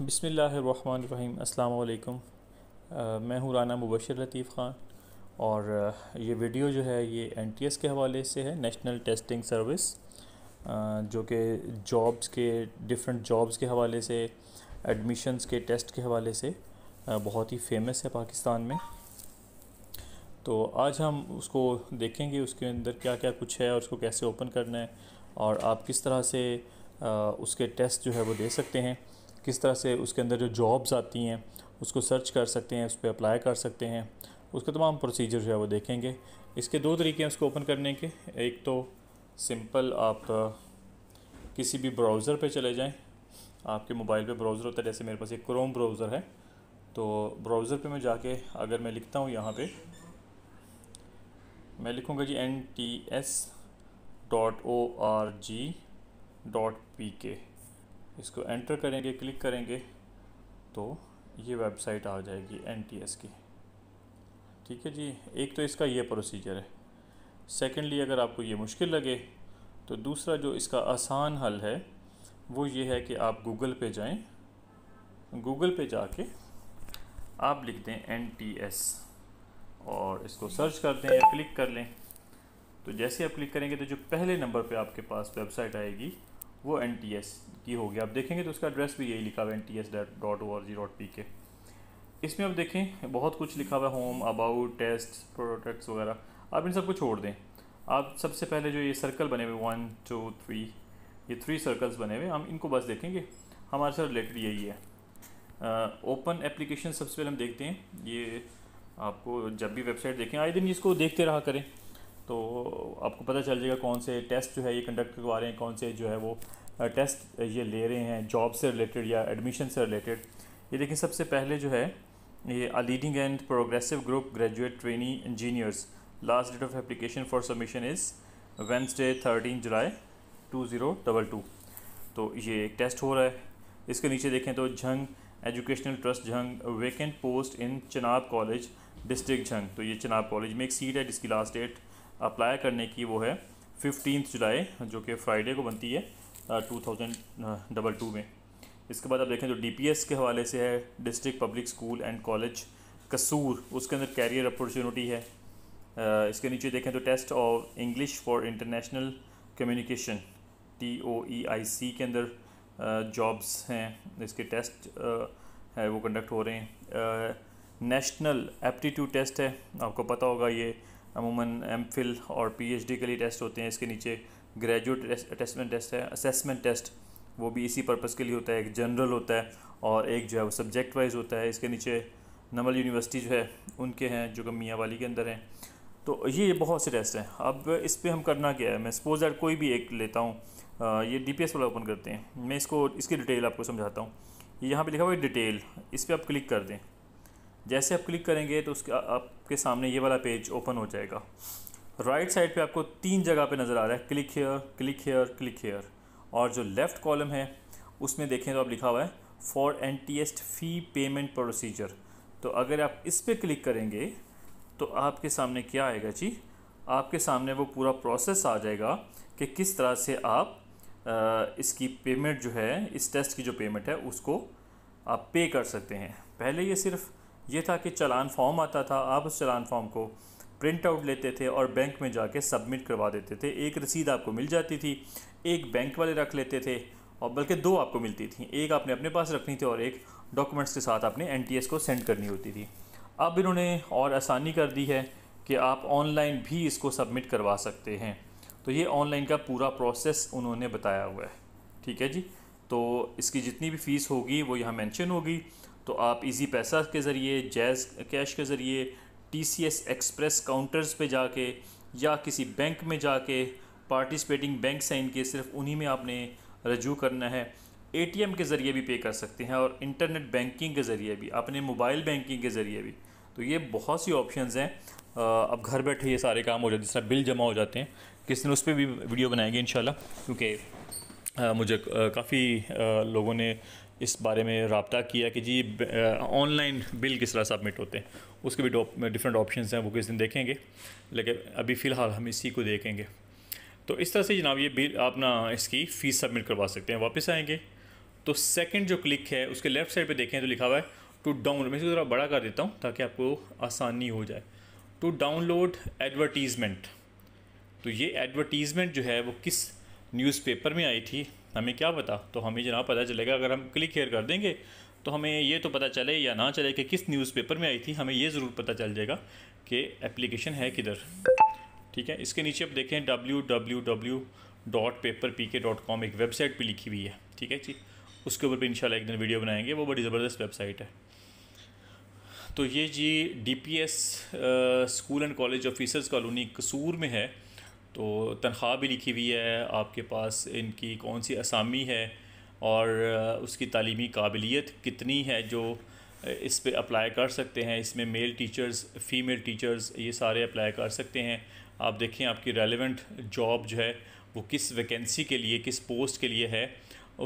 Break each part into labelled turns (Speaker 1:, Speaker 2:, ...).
Speaker 1: बिसमीम् अल्लाम मैं हूँ राना मुबशर लतीफ़ ख़ान और ये वीडियो जो है ये एन टी एस के हवाले से है नेशनल टेस्टिंग सर्विस जो कि जॉब्स के डिफरेंट जॉब्स के हवाले से एडमिशन्स के टेस्ट के हवाले से बहुत ही फेमस है पाकिस्तान में तो आज हम उसको देखेंगे उसके अंदर क्या क्या कुछ है और उसको कैसे ओपन करना है और आप किस तरह से उसके टेस्ट जो है वो दे सकते हैं किस तरह से उसके अंदर जो जॉब्स आती हैं उसको सर्च कर सकते हैं उस पर अप्लाई कर सकते हैं उसका तमाम प्रोसीजर जो है वो देखेंगे इसके दो तरीके हैं उसको ओपन करने के एक तो सिंपल आप किसी भी ब्राउज़र पे चले जाएं आपके मोबाइल पे ब्राउज़र होता है जैसे मेरे पास एक क्रोम ब्राउज़र है तो ब्राउज़र पे मैं जाके अगर मैं लिखता हूँ यहाँ पे मैं लिखूँगा G N T S dot O R G dot P K इसको एंटर करेंगे क्लिक करेंगे तो ये वेबसाइट आ जाएगी एन की ठीक है जी एक तो इसका ये प्रोसीजर है सेकेंडली अगर आपको ये मुश्किल लगे तो दूसरा जो इसका आसान हल है वो ये है कि आप गूगल पे जाएं गूगल पे जाके आप लिख दें एन और इसको सर्च कर दें या क्लिक कर लें तो जैसे आप क्लिक करेंगे तो जो पहले नंबर पे आपके पास वेबसाइट आएगी वो एन टी एस की होगी आप देखेंगे तो उसका एड्रेस भी यही लिखा हुआ N T S dot O R G dot P K इसमें आप देखें बहुत कुछ लिखा हुआ है होम अबाउट टेस्ट प्रोडक्ट्स वगैरह आप इन सबको छोड़ दें आप सबसे पहले जो ये सर्कल बने हुए वन टू थ्री ये थ्री सर्कल्स बने हुए हम इनको बस देखेंगे हमारे साथ रिलेटेड यही है ओपन एप्लीकेशन सबसे पहले हम देखते हैं ये आपको जब भी वेबसाइट देखें आए दिन इसको देखते रहा करें तो आपको पता चल जाएगा कौन से टेस्ट जो है ये कंडक्ट करवा रहे हैं कौन से जो है वो टेस्ट ये ले रहे हैं जॉब से रिलेटेड या एडमिशन से रिलेटेड ये देखिए सबसे पहले जो है ये a leading and progressive group graduate trainee engineers last date of application for submission is Wednesday thirteen July two zero double two तो ये एक टेस्ट हो रहा है इसके नीचे देखें तो Jhang educational trust Jhang vacant post in Chenab college district Jhang तो ये चनाब कॉलेज में एक सीट है जिसकी लास्ट डेट अप्लाई करने की वो है फिफ्टीन जुलाई जो कि फ्राइडे को बनती है टू थाउजेंड डबल टू में इसके बाद आप देखें जो तो डी के हवाले से है district public school and college Kasur उसके अंदर कैरियर अपॉर्चुनिटी है इसके नीचे देखें तो test of English for international communication T O E I C के अंदर जॉब्स हैं इसके टेस्ट है वो कंडक्ट हो रहे हैं नेशनल एप्टीट्यूड टेस्ट है आपको पता होगा ये अमूमन एम फिल और पी एच डी के लिए टेस्ट होते हैं इसके नीचे ग्रेजुएट अटेसमेंट टेस्ट है असेसमेंट टेस्ट वो भी इसी पर्पज़ के लिए होता है एक जनरल होता है और एक जो है वो सब्जेक्ट वाइज होता है इसके नीचे नमल यूनिवर्सिटी जो है उनके हैं जो कि मियाँ वाली के अंदर हैं तो ये बहुत से टेस्ट हैं अब इस पर हम करना क्या है मैं सपोज दैट कोई भी एक लेता हूँ ये डी पी वाला ओपन करते हैं मैं इसको इसकी डिटेल आपको समझाता हूँ यहाँ पे लिखा हुआ है डिटेल इस पर आप क्लिक कर दें जैसे आप क्लिक करेंगे तो उसके आपके सामने ये वाला पेज ओपन हो जाएगा राइट right साइड पे आपको तीन जगह पे नज़र आ रहा है click here click here click here और जो लेफ़्ट कॉलम है उसमें देखें तो आप लिखा हुआ है for N T S fee payment procedure तो अगर आप इस पर क्लिक करेंगे तो आपके सामने क्या आएगा जी आपके सामने वो पूरा प्रोसेस आ जाएगा कि किस तरह से आप आ, इसकी पेमेंट जो है इस टेस्ट की जो पेमेंट है उसको आप पे कर सकते हैं पहले ये सिर्फ़ ये था कि चलान फॉर्म आता था आप उस चलान फॉर्म को प्रिंट आउट लेते थे और बैंक में जाके सबमिट करवा देते थे एक रसीद आपको मिल जाती थी एक बैंक वाले रख लेते थे और बल्कि दो आपको मिलती थी एक आपने अपने पास रखनी थी और एक डॉक्यूमेंट्स के साथ आपने एन को सेंड करनी होती थी अब इन्होंने और आसानी कर दी है कि आप ऑनलाइन भी इसको सबमिट करवा सकते हैं तो ये ऑनलाइन का पूरा प्रोसेस उन्होंने बताया हुआ है ठीक है जी तो इसकी जितनी भी फ़ीस होगी वो यहाँ मेंशन होगी तो आप इजी पैसा के ज़रिए जैज़ कैश के ज़रिए T C S express counters पे जाके या किसी बैंक में जाके पार्टिसिपेटिंग बैंक हैं इनके सिर्फ उन्हीं में आपने रजू करना है ए टी एम के ज़रिए भी पे कर सकते हैं और इंटरनेट बैंकिंग के ज़रिए भी अपने मोबाइल बैंकिंग के ज़रिए भी तो ये बहुत सी ऑप्शंस हैं अब घर बैठे ये सारे काम हो जाते हैं जिस बिल जमा हो जाते हैं किस दिन उस पर भी वीडियो बनाएंगे इन क्योंकि मुझे काफ़ी लोगों ने इस बारे में रबता किया कि जी ऑनलाइन बिल किस तरह सबमिट होते हैं उसके भी डिफरेंट ऑप्शन हैं वो किस दिन देखेंगे लेकिन अभी फ़िलहाल हम इसी को देखेंगे तो इस तरह से जनाब ये बिल आप ना इसकी फ़ीस सबमिट करवा सकते हैं वापस आएंगे तो सेकंड जो क्लिक है उसके लेफ़्ट साइड पे देखें तो लिखा हुआ है टू डाउनलोड मैं इसको ज़रा बड़ा कर देता हूँ ताकि आपको आसानी हो जाए टू डाउनलोड एडवर्टीज़मेंट तो ये एडवर्टीज़मेंट जो है वो किस न्यूज़पेपर में आई थी हमें क्या पता तो हमें जना पता चलेगा अगर हम क्लिक हेयर कर देंगे तो हमें ये तो पता चले या ना चले कि किस न्यूज़पेपर में आई थी हमें ये ज़रूर पता चल जाएगा कि एप्लीकेशन है किधर ठीक है इसके नीचे आप देखें W W W dot paper P K dot com एक वेबसाइट पर लिखी हुई है ठीक है जी उसके ऊपर भी इन एक दिन वीडियो बनाएंगे वो बड़ी ज़बरदस्त वेबसाइट है तो ये G D P S school and college officers colony Kasur में है तो तनख्वाह भी लिखी हुई है आपके पास इनकी कौन सी असामी है और उसकी तालीमी काबिलियत कितनी है जो इस पे अप्लाई कर सकते हैं इसमें मेल टीचर्स फ़ीमेल टीचर्स ये सारे अप्लाई कर सकते हैं आप देखें आपकी रेलेवेंट जॉब जो है वो किस वैकेंसी के लिए किस पोस्ट के लिए है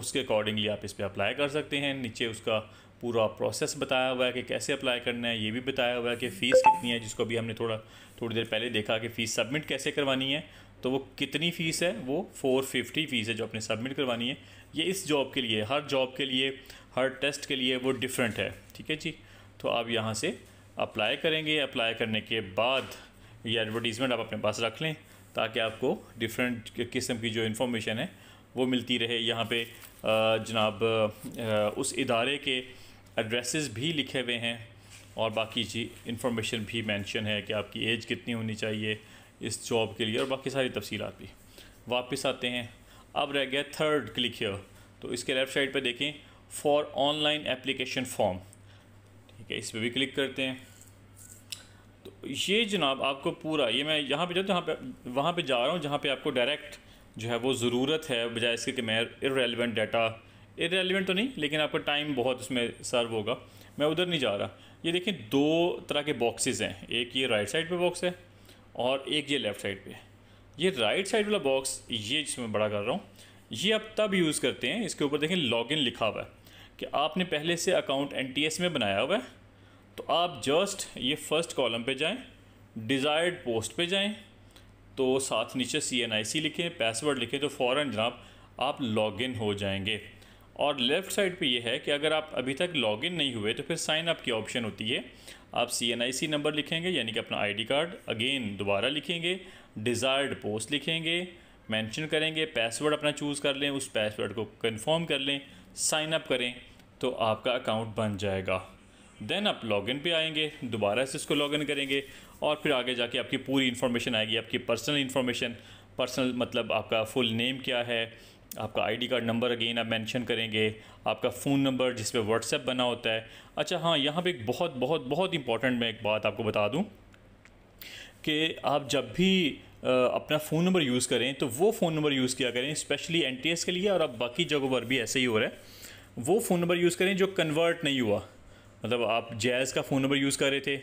Speaker 1: उसके अकॉर्डिंगली आप इस पर अप्लाई कर सकते हैं नीचे उसका पूरा प्रोसेस बताया हुआ है कि कैसे अप्लाई करना है ये भी बताया हुआ है कि फ़ीस कितनी है जिसको अभी हमने थोड़ा थोड़ी देर पहले देखा कि फ़ीस सबमिट कैसे करवानी है तो वो कितनी फ़ीस है वो फोर फिफ्टी फ़ीस है जो आपने सबमिट करवानी है ये इस जॉब के लिए हर जॉब के लिए हर टेस्ट के लिए वो डिफरेंट है ठीक है जी तो आप यहाँ से अप्लाई करेंगे अप्लाई करने के बाद ये एडवर्टीज़मेंट आप अपने पास रख लें ताकि आपको डिफरेंट किस्म की जो इन्फॉर्मेशन है वो मिलती रहे यहाँ पे जनाब उस इदारे के एड्रेसेस भी लिखे हुए हैं और बाकी जी इंफॉर्मेशन भी मेंशन है कि आपकी एज कितनी होनी चाहिए इस जॉब के लिए और बाकी सारी तफसीत भी वापस आते हैं अब रह गया थर्ड क्लिक हियर तो इसके लेफ्ट साइड पर देखें फॉर ऑनलाइन एप्लीकेशन फॉर्म ठीक है इस पर भी क्लिक करते हैं तो ये जनाब आपको पूरा ये मैं यहाँ पर जाता हूँ यहाँ पर वहाँ पर जा रहा हूँ जहाँ पर आपको डायरेक्ट जो है वो ज़रूरत है बजाय इसके कि मैं इरेलीवेंट डाटा ये रेलिवेंट तो नहीं लेकिन आपका टाइम बहुत उसमें सर्व होगा मैं उधर नहीं जा रहा ये देखें दो तरह के बॉक्सेस हैं एक ये राइट साइड पे बॉक्स है और एक ये लेफ़्ट साइड पे ये राइट साइड वाला बॉक्स ये जिसमें बड़ा कर रहा हूँ ये आप तब यूज़ करते हैं इसके ऊपर देखें लॉगिन लिखा हुआ है कि आपने पहले से अकाउंट एन में बनाया हुआ है तो आप जस्ट ये फर्स्ट कॉलम पर जाएँ डिज़ायर्ड पोस्ट पर जाएँ तो साथ नीचे सी एन आई सी लिखें पासवर्ड लिखें तो फ़ौर जनाब आप लॉगिन हो जाएंगे और लेफ़्ट साइड पे ये है कि अगर आप अभी तक लॉगिन नहीं हुए तो फिर साइन अप की ऑप्शन होती है आप सी एन आई सी नंबर लिखेंगे यानी कि अपना आई डी कार्ड अगेन दोबारा लिखेंगे डिज़ायर्ड पोस्ट लिखेंगे मेंशन करेंगे पासवर्ड अपना चूज़ कर लें उस पासवर्ड को कन्फर्म कर लें साइन अप करें तो आपका अकाउंट बन जाएगा देन आप लॉगिन पे आएंगे दोबारा से इसको लॉगिन करेंगे और फिर आगे जाके आपकी पूरी इन्फॉर्मेशन आएगी आपकी पर्सनल इन्फॉर्मेशन पर्सनल मतलब आपका फुल नेम क्या है आपका आईडी कार्ड नंबर अगेन आप मेंशन करेंगे आपका फ़ोन नंबर जिस पे व्हाट्सएप बना होता है अच्छा हाँ यहाँ पे एक बहुत बहुत बहुत इंपॉर्टेंट मैं एक बात आपको बता दूँ कि आप जब भी आ, अपना फ़ोन नंबर यूज़ करें तो वो फ़ोन नंबर यूज़ किया करें स्पेशली एन के लिए और अब बाकी जगहों पर भी ऐसे ही हो रहा है वो फ़ोन नंबर यूज़ करें जो कन्वर्ट नहीं हुआ मतलब आप जैज़ का फ़ोन नंबर यूज़ कर रहे थे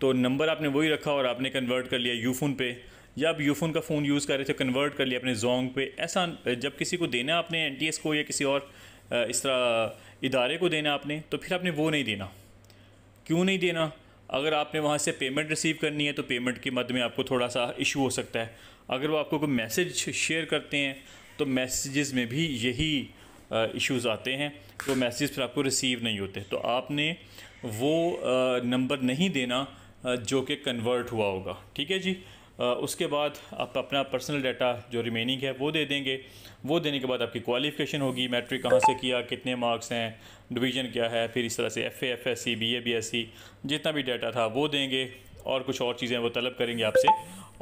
Speaker 1: तो नंबर आपने वही रखा और आपने कन्वर्ट कर लिया यू फोन पे या आप यूफोन का फ़ोन यूज़ कर रहे थे कन्वर्ट कर लिया अपने जोंग पे ऐसा जब किसी को देना आपने एन को या किसी और इस तरह इदारे को देना आपने तो फिर आपने वो नहीं देना क्यों नहीं देना अगर आपने वहाँ से पेमेंट रिसीव करनी है तो पेमेंट के मद में आपको थोड़ा सा इशू हो सकता है अगर वो आपको कोई मैसेज शेयर करते हैं तो मैसेजेस में भी यही इश्यूज़ आते हैं तो मैसेज फिर आपको रिसीव नहीं होते तो आपने वो नंबर नहीं देना जो कि कन्वर्ट हुआ होगा ठीक है जी उसके बाद आप अपना पर्सनल डाटा जो रिमेनिंग है वो दे देंगे वो देने के बाद आपकी क्वालिफिकेशन होगी मैट्रिक कहाँ से किया कितने मार्क्स हैं डिवीजन क्या है फिर इस तरह से F F S C B A B S C जितना भी डाटा था वो देंगे और कुछ और चीज़ें वो तलब करेंगे आपसे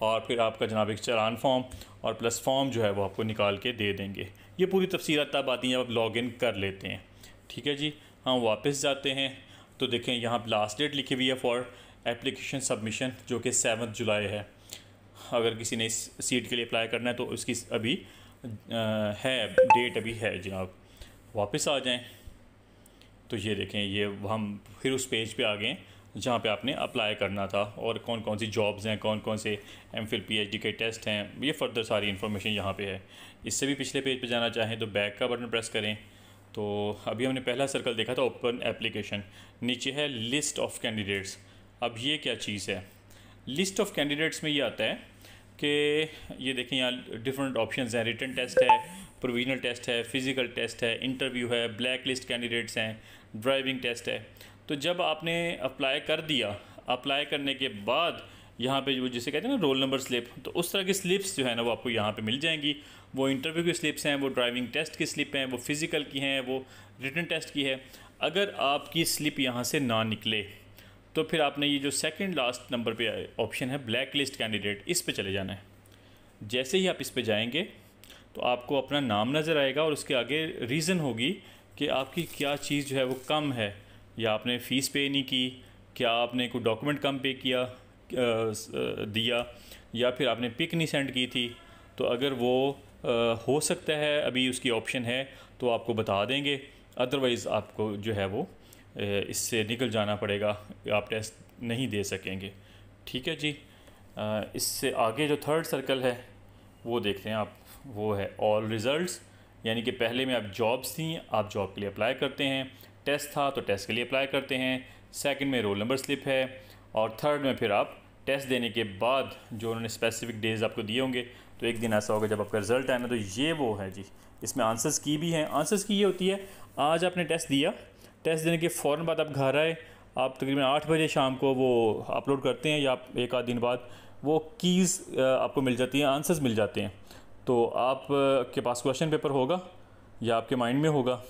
Speaker 1: और फिर आपका जनाब एक चलान फॉर्म और प्लस फॉर्म जो है वो आपको निकाल के दे देंगे ये पूरी तफसील तब आती हैं जब आप लॉग इन कर लेते हैं ठीक है जी हम वापस जाते हैं तो देखें यहाँ लास्ट डेट लिखी हुई है फॉर एप्लीकेशन सबमिशन जो कि सेवन जुलाई है अगर किसी ने इस सीट के लिए अप्लाई करना है तो उसकी अभी है डेट अभी है जनाब वापस आ जाएं तो ये देखें ये हम फिर उस पेज पे आ गए जहाँ पे आपने अप्लाई करना था और कौन कौन सी जॉब्स हैं कौन कौन से एम फिल पी के टेस्ट हैं ये फर्दर सारी इन्फॉर्मेशन यहाँ पे है इससे भी पिछले पेज पे जाना चाहें तो बैक का बटन प्रेस करें तो अभी हमने पहला सर्कल देखा था ओपन एप्लीकेशन नीचे है लिस्ट ऑफ कैंडिडेट्स अब ये क्या चीज़ है लिस्ट ऑफ कैंडिडेट्स में ये आता है कि ये देखें यहाँ डिफरेंट ऑप्शन हैं रिटर्न टेस्ट है प्रोविजनल टेस्ट है फिज़िकल टेस्ट है इंटरव्यू है ब्लैक लिस्ट कैंडिडेट्स हैं ड्राइविंग टेस्ट है तो जब आपने अप्लाई कर दिया अप्लाई करने के बाद यहाँ पे जो जिसे कहते हैं ना रोल नंबर स्लिप तो उस तरह की स्लिप्स जो है ना वो आपको यहाँ पे मिल जाएंगी वो इंटरव्यू की स्लिप्स हैं वो ड्राइविंग टेस्ट की स्लिप हैं वो फिज़िकल की हैं वो रिटर्न टेस्ट की है अगर आपकी स्लिप यहाँ से ना निकले तो फिर आपने ये जो सेकंड लास्ट नंबर पे ऑप्शन है ब्लैक लिस्ट कैंडिडेट इस पे चले जाना है जैसे ही आप इस पे जाएंगे तो आपको अपना नाम नज़र आएगा और उसके आगे रीज़न होगी कि आपकी क्या चीज़ जो है वो कम है या आपने फ़ीस पे नहीं की क्या आपने कोई डॉक्यूमेंट कम पे किया दिया या फिर आपने पिक नहीं सेंड की थी तो अगर वो हो सकता है अभी उसकी ऑप्शन है तो आपको बता देंगे अदरवाइज़ आपको जो है वो इससे निकल जाना पड़ेगा आप टेस्ट नहीं दे सकेंगे ठीक है जी इससे आगे जो थर्ड सर्कल है वो देखते हैं आप वो है ऑल रिज़ल्ट्स यानी कि पहले में आप जॉब्स थी आप जॉब के लिए अप्लाई करते हैं टेस्ट था तो टेस्ट के लिए अप्लाई करते हैं सेकंड में रोल नंबर स्लिप है और थर्ड में फिर आप टेस्ट देने के बाद जो उन्होंने स्पेसिफिक डेज़ आपको दिए होंगे तो एक दिन ऐसा होगा जब आपका रिजल्ट आना तो ये वो है जी इसमें आंसर्स की भी हैं आंसर्स की ये होती है आज आपने टेस्ट दिया टेस्ट देने के फ़ौर बाद आप घर आए आप तकरीबन आठ बजे शाम को वो अपलोड करते हैं या एक आध दिन बाद वो कीज़ आपको मिल जाती हैं आंसर्स मिल जाते हैं तो आप के पास क्वेश्चन पेपर होगा या आपके माइंड में होगा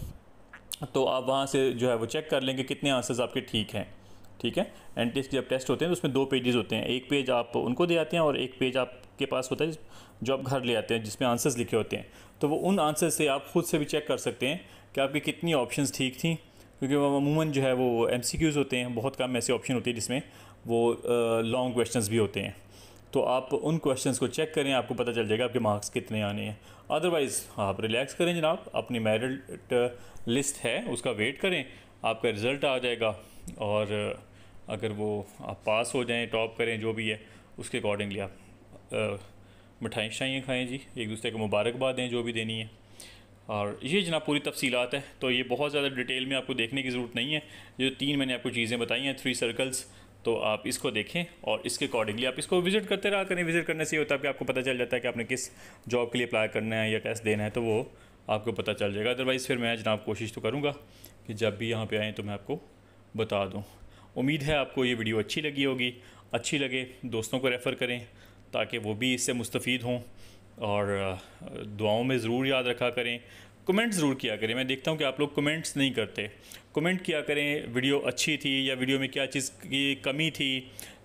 Speaker 1: तो आप वहाँ से जो है वो चेक कर लेंगे कितने आंसर्स आपके ठीक हैं ठीक है एंड टेस्ट जब टेस्ट होते हैं तो उसमें दो पेजेस होते हैं एक पेज आप उनको दे आते हैं और एक पेज आपके पास होता है जो आप घर ले आते हैं जिसमें आंसर्स लिखे होते हैं तो वो उन आंसर्स से आप खुद से भी चेक कर सकते हैं कि आपकी कितनी ऑप्शंस ठीक थी क्योंकि अमूमन जो है वो एम होते हैं बहुत कम ऐसे ऑप्शन होते हैं जिसमें वो लॉन्ग क्वेश्चन भी होते हैं तो आप उन क्वेश्चंस को चेक करें आपको पता चल जाएगा आपके मार्क्स कितने आने हैं अदरवाइज़ आप रिलैक्स करें जनाब अपनी मेरिट लिस्ट है उसका वेट करें आपका रिज़ल्ट आ जाएगा और अगर वो आप पास हो जाएं टॉप करें जो भी है उसके अकॉर्डिंगली आप मिठाई शाइयाँ खाएँ जी एक दूसरे को मुबारकबाद दें जो भी देनी है और ये जनाब पूरी तफसीत है तो ये बहुत ज़्यादा डिटेल में आपको देखने की ज़रूरत नहीं है जो तीन मैंने आपको चीज़ें बताई हैं थ्री सर्कल्स तो आप इसको देखें और इसके अकॉर्डिंगली आप इसको विज़िट करते रहा करें विज़िट करने से ये होता है कि आपको पता चल जाता है कि आपने किस जॉब के लिए अप्लाई करना है या टेस्ट देना है तो वो आपको पता चल जाएगा अदरवाइज़ फिर मैं जनाब कोशिश तो करूँगा कि जब भी यहाँ पर आएँ तो मैं आपको बता दूँ उम्मीद है आपको ये वीडियो अच्छी लगी होगी अच्छी लगे दोस्तों को रेफ़र करें ताकि वो भी इससे मुस्तफ़ हों और दुआओं में ज़रूर याद रखा करें कमेंट ज़रूर किया करें मैं देखता हूँ कि आप लोग कमेंट्स नहीं करते कमेंट किया करें वीडियो अच्छी थी या वीडियो में क्या चीज़ की कमी थी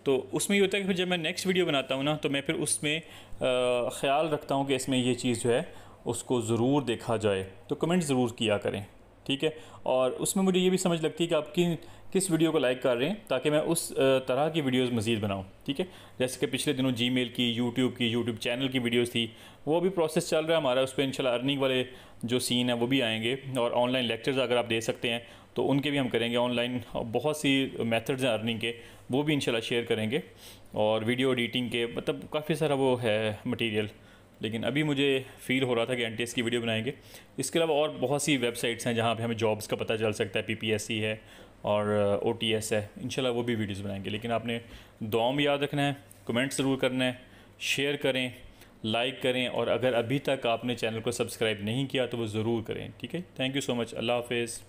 Speaker 1: तो उसमें ये होता है कि फिर जब मैं नेक्स्ट वीडियो बनाता हूँ ना तो मैं फिर उसमें ख्याल रखता हूँ कि इसमें ये चीज़ जो है उसको ज़रूर देखा जाए तो कमेंट ज़रूर किया करें ठीक है और उसमें मुझे ये भी समझ लगती है कि आप किन किस वीडियो को लाइक कर रहे हैं ताकि मैं उस तरह की वीडियोस मज़ीद बनाऊँ ठीक है जैसे कि पिछले दिनों जीमेल की यूट्यूब की यूट्यूब चैनल की वीडियोस थी वो भी प्रोसेस चल रहा है हमारा उस पर इनशाला अर्निंग वाले जो सीन है वो भी आएंगे और ऑनलाइन लेक्चर्स अगर आप दे सकते हैं तो उनके भी हम करेंगे ऑनलाइन बहुत सी मेथड्स हैं अर्निंग के वो भी इनशाला शेयर करेंगे और वीडियो एडिटिंग के मतलब काफ़ी सारा वो है मटीरियल लेकिन अभी मुझे फील हो रहा था कि एन की वीडियो बनाएंगे इसके अलावा और बहुत सी वेबसाइट्स हैं जहाँ पर हमें जॉब्स का पता चल सकता है पी है और ओ uh, है इन वो भी वीडियोज़ बनाएंगे लेकिन आपने दुआ में याद रखना है कमेंट ज़रूर करना है शेयर करें लाइक करें और अगर अभी तक आपने चैनल को सब्सक्राइब नहीं किया तो वो ज़रूर करें ठीक है थैंक यू सो मच अल्लाह हाफिज़